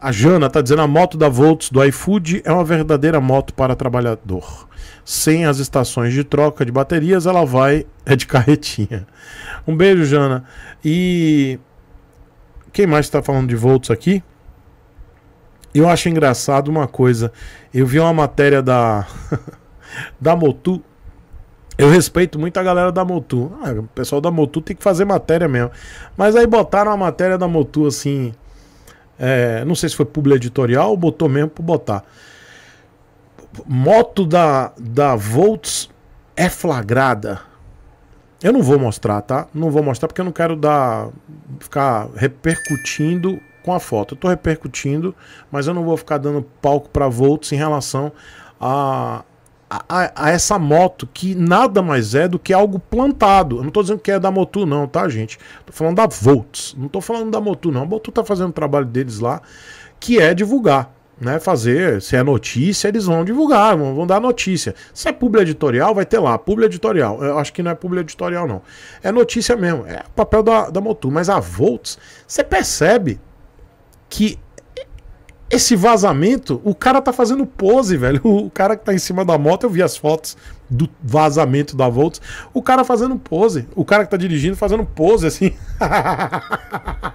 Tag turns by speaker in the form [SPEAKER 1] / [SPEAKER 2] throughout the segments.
[SPEAKER 1] A Jana está dizendo a moto da Volts do iFood é uma verdadeira moto para trabalhador. Sem as estações de troca de baterias, ela vai é de carretinha. Um beijo, Jana. E quem mais está falando de Volts aqui? Eu acho engraçado uma coisa. Eu vi uma matéria da da Motu. Eu respeito muito a galera da Motu. Ah, o pessoal da Motu tem que fazer matéria mesmo. Mas aí botaram a matéria da Motu assim, é, não sei se foi publi editorial, botou mesmo para botar. Moto da, da Volts é flagrada. Eu não vou mostrar, tá? Não vou mostrar porque eu não quero dar ficar repercutindo com a foto. Eu tô repercutindo, mas eu não vou ficar dando palco para Volts em relação a, a, a, essa moto que nada mais é do que algo plantado. Eu não estou dizendo que é da Motu, não, tá, gente? Estou falando da Volts. Não estou falando da Motu, não. A Motu está fazendo o trabalho deles lá, que é divulgar. Né, fazer, se é notícia, eles vão divulgar, vão, vão dar notícia. Se é publi editorial, vai ter lá, publi editorial. Eu acho que não é publi editorial, não. É notícia mesmo, é o papel da, da Motu. Mas a Volts, você percebe que esse vazamento, o cara tá fazendo pose, velho. O cara que tá em cima da moto, eu vi as fotos do vazamento da Volts. O cara fazendo pose. O cara que tá dirigindo fazendo pose, assim.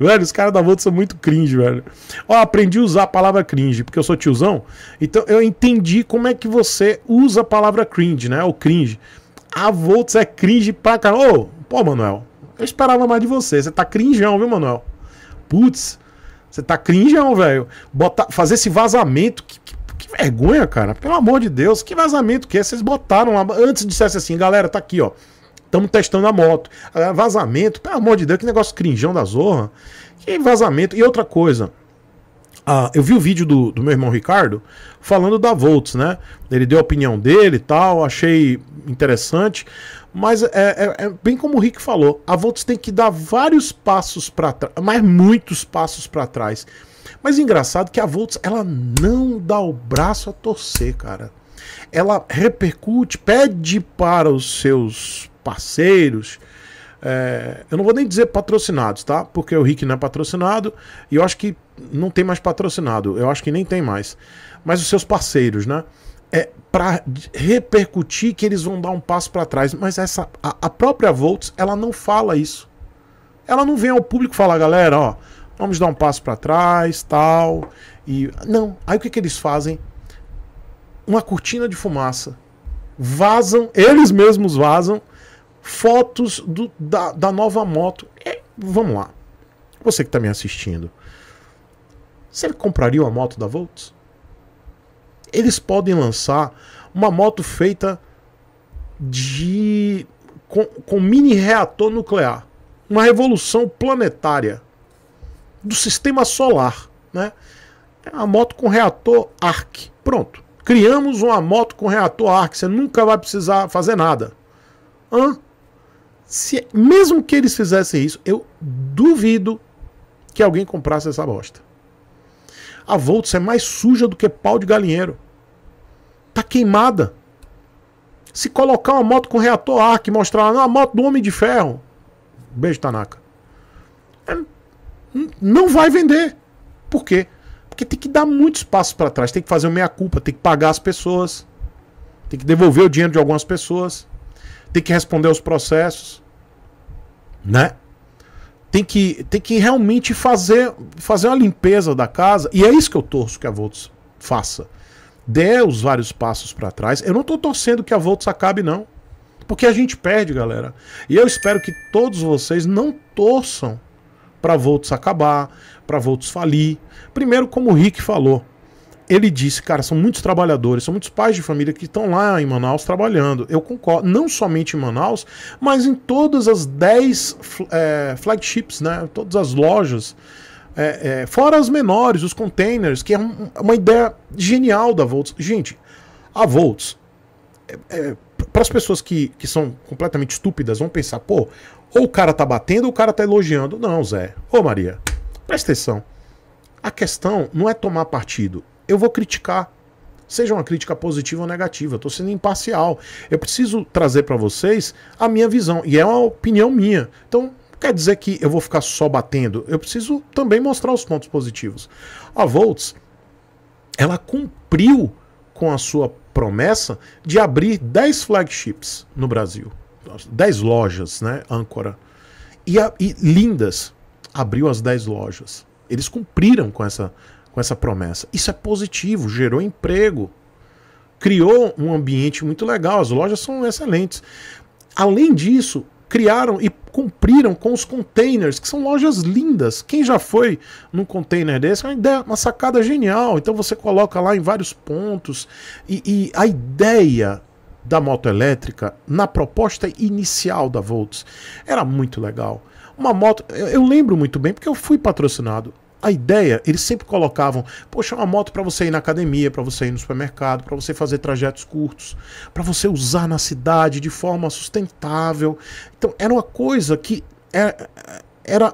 [SPEAKER 1] Velho, os caras da Volts são muito cringe, velho. Ó, aprendi a usar a palavra cringe, porque eu sou tiozão. Então eu entendi como é que você usa a palavra cringe, né? O cringe. A Volts é cringe pra caramba. Ô, pô, Manuel, eu esperava mais de você. Você tá cringeão, viu, Manuel? Putz. Você tá cringeão, velho. Botar, fazer esse vazamento. Que, que, que, vergonha, cara. Pelo amor de Deus, que vazamento que é? Vocês botaram lá. Antes dissesse assim, galera, tá aqui, ó. Estamos testando a moto. Ah, vazamento, pelo amor de Deus, que negócio crinjão da zorra. Que vazamento. E outra coisa. Ah, eu vi o vídeo do, do meu irmão Ricardo falando da Volts, né? Ele deu a opinião dele e tal, achei interessante. Mas é, é, é, bem como o Rick falou, a Volts tem que dar vários passos para trás, mas muitos passos para trás. Mas engraçado que a Volts ela não dá o braço a torcer, cara. Ela repercute, pede para os seus parceiros. É, eu não vou nem dizer patrocinados, tá? Porque o Rick não é patrocinado e eu acho que não tem mais patrocinado. Eu acho que nem tem mais. Mas os seus parceiros, né? é, para repercutir que eles vão dar um passo para trás. Mas essa, a, a, própria Volts ela não fala isso. Ela não vem ao público falar, galera, ó, vamos dar um passo para trás, tal. E não. Aí o que, que eles fazem? Uma cortina de fumaça. Vazam, eles mesmos vazam fotos do, da, da nova moto. E, é, vamos lá. Você que está me assistindo, você compraria uma moto da Volts? eles podem lançar uma moto feita de com, com mini reator nuclear, uma revolução planetária do sistema solar, né? É uma moto com reator ARC. Pronto. Criamos uma moto com reator ARC, você nunca vai precisar fazer nada. Hã? Se, mesmo que eles fizessem isso, eu duvido que alguém comprasse essa bosta. A Volts é mais suja do que pau de galinheiro tá queimada. Se colocar uma moto com reator que mostrar uma moto do Homem de Ferro. Beijo, Tanaka. É, não vai vender. Por quê? Porque tem que dar muitos passos para trás. Tem que fazer o meia-culpa, tem que pagar as pessoas. Tem que devolver o dinheiro de algumas pessoas. Tem que responder aos processos. Né? Tem que, tem que realmente fazer, fazer uma limpeza da casa. E é isso que eu torço que a Volts faça dê os vários passos para trás. Eu não estou torcendo que a Volts acabe, não. Porque a gente perde, galera. E eu espero que todos vocês não torçam para Volts acabar, para Volts falir. Primeiro, como o Rick falou, ele disse, cara, são muitos trabalhadores, são muitos pais de família que estão lá em Manaus trabalhando. Eu concordo, não somente em Manaus, mas em todas as 10 é, eh, flagships, né? Todas as lojas é, é, fora as menores, os containers, que é um, uma ideia genial da Volts. Gente, a Volts, é, é, para as pessoas que, que são completamente estúpidas, vão pensar, pô, ou o cara tá batendo ou o cara tá elogiando. Não, Zé. Ô, Maria, presta atenção. A questão não é tomar partido. Eu vou criticar. Seja uma crítica positiva ou negativa, eu tô sendo imparcial. Eu preciso trazer para vocês a minha visão. E é uma opinião minha. Então, Quer dizer que eu vou ficar só batendo? Eu preciso também mostrar os pontos positivos. A Volts, ela cumpriu com a sua promessa de abrir 10 flagships no Brasil. 10 lojas, né? Âncora. E, a, e Lindas abriu as 10 lojas. Eles cumpriram com essa, com essa promessa. Isso é positivo, gerou emprego, criou um ambiente muito legal. As lojas são excelentes. Além disso, criaram e cumpriram com os containers, que são lojas lindas. Quem já foi num container desse, é uma ideia, uma sacada genial. Então você coloca lá em vários pontos. E, e a ideia da moto elétrica, na proposta inicial da Volts, era muito legal. Uma moto, eu, eu lembro muito bem, porque eu fui patrocinado a ideia, eles sempre colocavam, poxa, é uma moto para você ir na academia, para você ir no supermercado, para você fazer trajetos curtos, para você usar na cidade de forma sustentável. Então, era uma coisa que era, é, é, era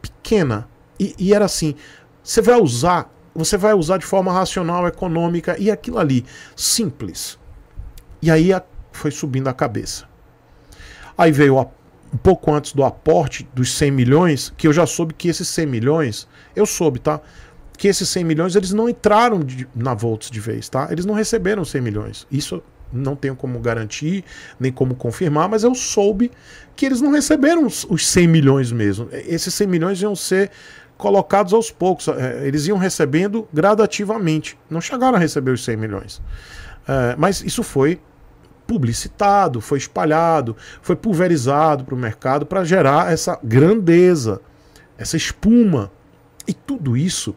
[SPEAKER 1] pequena e, e era assim, você vai usar, você vai usar de forma racional, econômica e aquilo ali, simples. E aí a, foi subindo a cabeça. Aí veio a um pouco antes do aporte dos 100 milhões, que eu já soube que esses 100 milhões, eu soube, tá? Que esses 100 milhões eles não entraram de, na Volts de vez, tá? Eles não receberam 100 milhões. Isso não tenho como garantir, nem como confirmar, mas eu soube que eles não receberam os 100 milhões mesmo. Esses 100 milhões iam ser colocados aos poucos, é, eles iam recebendo gradativamente. Não chegaram a receber os 100 milhões. É, mas isso foi publicitado, foi espalhado, foi pulverizado para o mercado para gerar essa grandeza, essa espuma. E tudo isso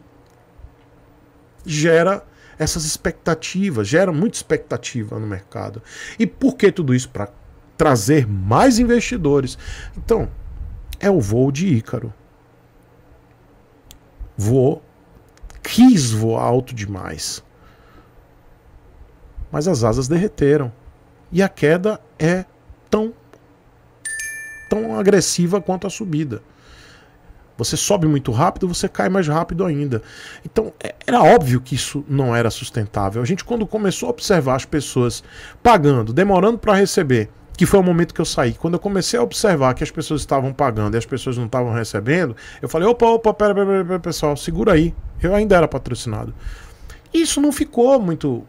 [SPEAKER 1] gera essas expectativas, gera muita expectativa no mercado. E por que tudo isso? Para trazer mais investidores. Então, é o voo de Ícaro. Voou, quis voar alto demais. Mas as asas derreteram. E a queda é tão, tão agressiva quanto a subida. Você sobe muito rápido, você cai mais rápido ainda. Então, é, era óbvio que isso não era sustentável. A gente, quando começou a observar as pessoas pagando, demorando para receber, que foi o momento que eu saí. Quando eu comecei a observar que as pessoas estavam pagando e as pessoas não estavam recebendo, eu falei: opa, opa, pera, pera, pera, pessoal, segura aí. Eu ainda era patrocinado. Isso não ficou muito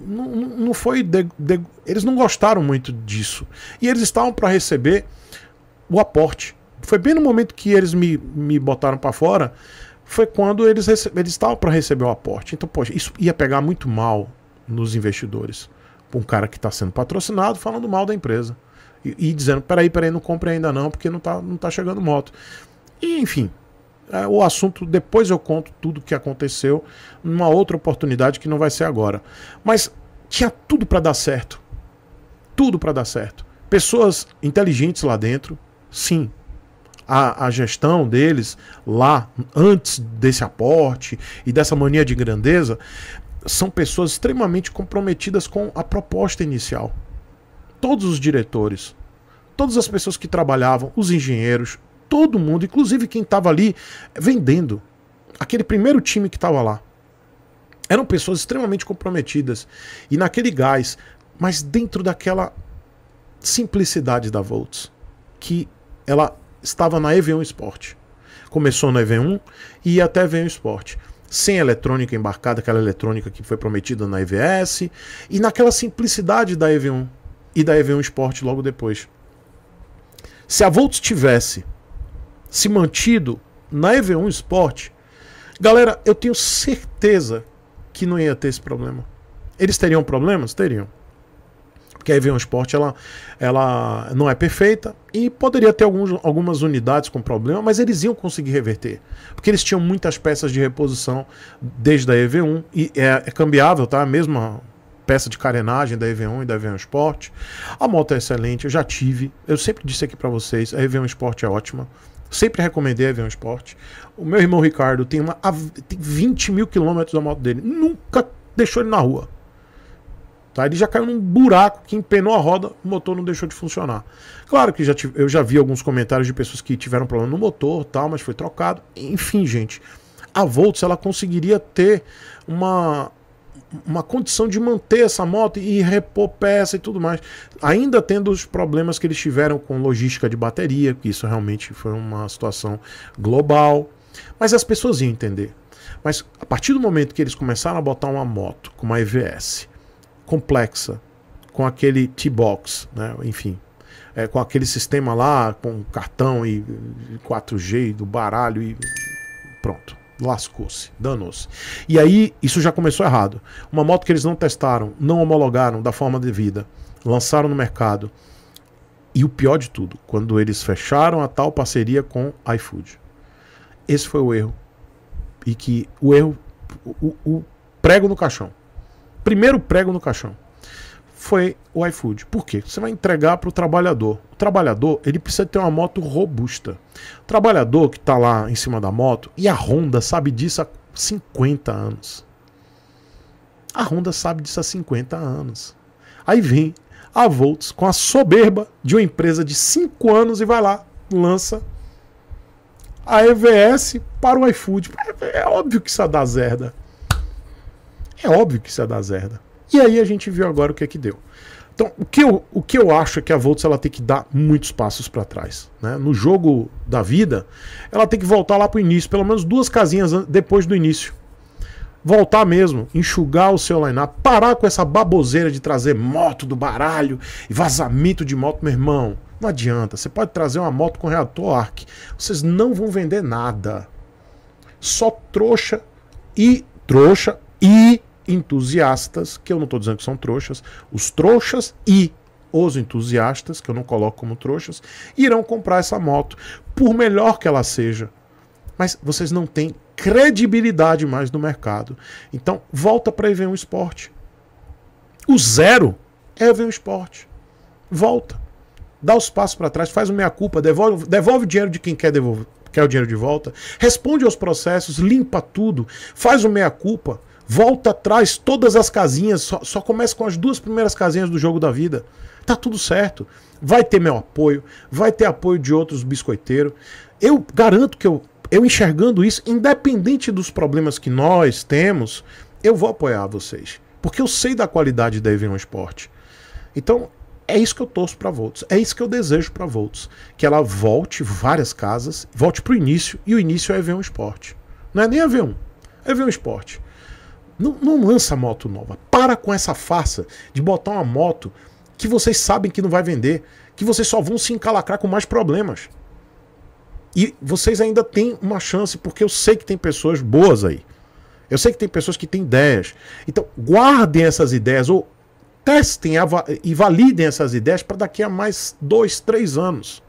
[SPEAKER 1] não, não foi. De, de, eles não gostaram muito disso. E eles estavam para receber o aporte. Foi bem no momento que eles me, me botaram para fora, foi quando eles, rece, eles estavam para receber o aporte. Então, poxa, isso ia pegar muito mal nos investidores. Um cara que está sendo patrocinado falando mal da empresa. E, e, dizendo: peraí, peraí, não compre ainda não, porque não está não tá chegando moto. E, enfim, é, o assunto depois eu conto tudo o que aconteceu numa outra oportunidade que não vai ser agora. Mas tinha tudo para dar certo. Tudo para dar certo. Pessoas inteligentes lá dentro, sim. A, a gestão deles lá antes desse aporte e dessa mania de grandeza são pessoas extremamente comprometidas com a proposta inicial. Todos os diretores, todas as pessoas que trabalhavam, os engenheiros, todo mundo, inclusive quem estava ali eh, vendendo. Aquele primeiro time que estava lá. Eram pessoas extremamente comprometidas e naquele gás, mas dentro daquela simplicidade da Volts, que ela estava na EV1 Sport. Começou na EV1 e ia até EV1 Sport. Sem eletrônica embarcada, aquela eletrônica que foi prometida na EVS, e naquela simplicidade da EV1 e da EV1 Sport logo depois. Se a Volts tivesse se mantido na EV1 Esporte, galera, eu tenho certeza que não ia ter esse problema. Eles teriam problemas? Teriam. Porque a EV1 Sport ela, ela não é perfeita e poderia ter alguns, algumas unidades com problema, mas eles iam conseguir reverter. Porque eles tinham muitas peças de reposição desde a EV1 e é, é cambiável, tá? A mesma peça de carenagem da EV1 e da EV1 Sport. A moto é excelente, eu já tive. Eu sempre disse aqui para vocês, a EV1 Sport é ótima. Sempre recomendei avião esporte. O meu irmão Ricardo tem, uma, tem 20 mil quilômetros da moto dele. Nunca deixou ele na rua. Tá? Ele já caiu num buraco que empenou a roda, o motor não deixou de funcionar. Claro que já tive, eu já vi alguns comentários de pessoas que tiveram problema no motor, tal, mas foi trocado. Enfim, gente. A Volts ela conseguiria ter uma uma condição de manter essa moto e repor peça e tudo mais. Ainda tendo os problemas que eles tiveram com logística de bateria, que isso realmente foi uma situação global. Mas as pessoas iam entender. Mas a partir do momento que eles começaram a botar uma moto com uma EVS complexa, com aquele T-Box, né? enfim, é, com aquele sistema lá, com cartão e 4G do baralho e pronto lascou-se, danou-se. E aí isso já começou errado. Uma moto que eles não testaram, não homologaram da forma devida, lançaram no mercado. E o pior de tudo, quando eles fecharam a tal parceria com iFood. Esse foi o erro. E que o erro, o, o prego no caixão. Primeiro prego no caixão foi o iFood. Por quê? Você vai entregar para o trabalhador. O trabalhador, ele precisa ter uma moto robusta. O trabalhador que está lá em cima da moto, e a Honda sabe disso há 50 anos. A Honda sabe disso há 50 anos. Aí vem a Volts com a soberba de uma empresa de 5 anos e vai lá, lança a EVS para o iFood. É, é, óbvio que isso é da zerda. É óbvio que isso é da zerda. E aí a gente viu agora o que é que deu. Então, o que eu, o que eu acho é que a Volts ela tem que dar muitos passos para trás. Né? No jogo da vida, ela tem que voltar lá para o início, pelo menos duas casinhas depois do início. Voltar mesmo, enxugar o seu line-up, parar com essa baboseira de trazer moto do baralho e vazamento de moto, meu irmão. Não adianta. Você pode trazer uma moto com reator ARC. Vocês não vão vender nada. Só trouxa e trouxa e entusiastas, que eu não estou dizendo que são trouxas, os trouxas e os entusiastas, que eu não coloco como trouxas, irão comprar essa moto, por melhor que ela seja. Mas vocês não têm credibilidade mais no mercado. Então, volta para ver um esporte. O zero é ver um esporte. Volta. Dá os passos para trás, faz o meia-culpa, devolve, devolve o dinheiro de quem quer devolver. Quer o dinheiro de volta? Responde aos processos, limpa tudo, faz o meia-culpa, volta atrás todas as casinhas, só, só começa com as duas primeiras casinhas do jogo da vida. Tá tudo certo. Vai ter meu apoio, vai ter apoio de outros biscoiteiros. Eu garanto que eu, eu enxergando isso, independente dos problemas que nós temos, eu vou apoiar vocês. Porque eu sei da qualidade da Evian Sport. Então, é isso que eu torço para Volts. É isso que eu desejo para Volts. Que ela volte várias casas, volte para o início, e o início é Evian Sport. Não é nem Evian, é Evian Sport. Não, não lança moto nova. Para com essa farsa de botar uma moto que vocês sabem que não vai vender, que vocês só vão se encalacrar com mais problemas. E vocês ainda têm uma chance, porque eu sei que tem pessoas boas aí. Eu sei que tem pessoas que têm ideias. Então, guardem essas ideias ou testem e validem essas ideias para daqui a mais dois, três anos.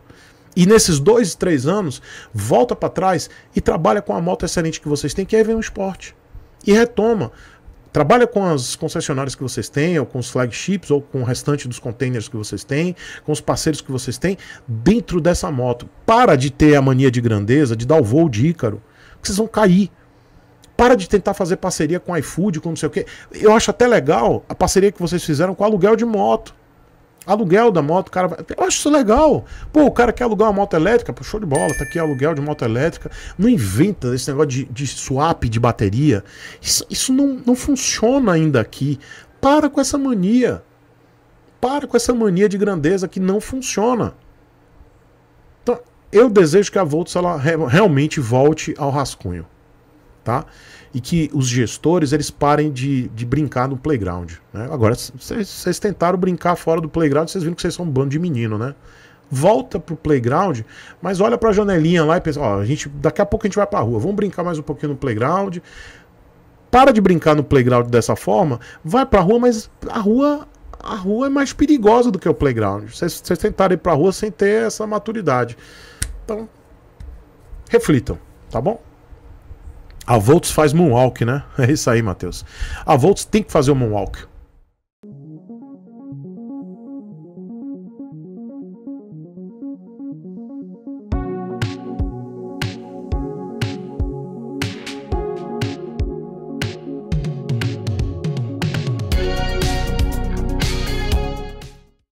[SPEAKER 1] E nesses dois, três anos, volta para trás e trabalha com a moto excelente que vocês têm, que aí vem um esporte e retoma. Trabalha com as concessionárias que vocês têm, ou com os flagships, ou com o restante dos containers que vocês têm, com os parceiros que vocês têm, dentro dessa moto. Para de ter a mania de grandeza, de dar o voo de Ícaro, que vocês vão cair. Para de tentar fazer parceria com iFood, com não sei o quê. Eu acho até legal a parceria que vocês fizeram com aluguel de moto. Aluguel da moto, o cara vai. Eu acho isso legal. Pô, o cara quer alugar uma moto elétrica, pô, show de bola, tá aqui aluguel de moto elétrica. Não inventa esse negócio de, de swap de bateria. Isso, isso não, não funciona ainda aqui. Para com essa mania. Para com essa mania de grandeza que não funciona. Então, eu desejo que a Volts ela realmente volte ao rascunho tá? E que os gestores eles parem de, de brincar no playground. Né? Agora, vocês tentaram brincar fora do playground, vocês viram que vocês são um bando de menino, né? Volta pro playground, mas olha pra janelinha lá e pensa, ó, a gente, daqui a pouco a gente vai pra rua, vamos brincar mais um pouquinho no playground. Para de brincar no playground dessa forma, vai pra rua, mas a rua a rua é mais perigosa do que o playground. Vocês tentaram ir pra rua sem ter essa maturidade. Então, reflitam, tá bom? A Volts faz moonwalk, né? É isso aí, Matheus. A Volts tem que fazer o moonwalk.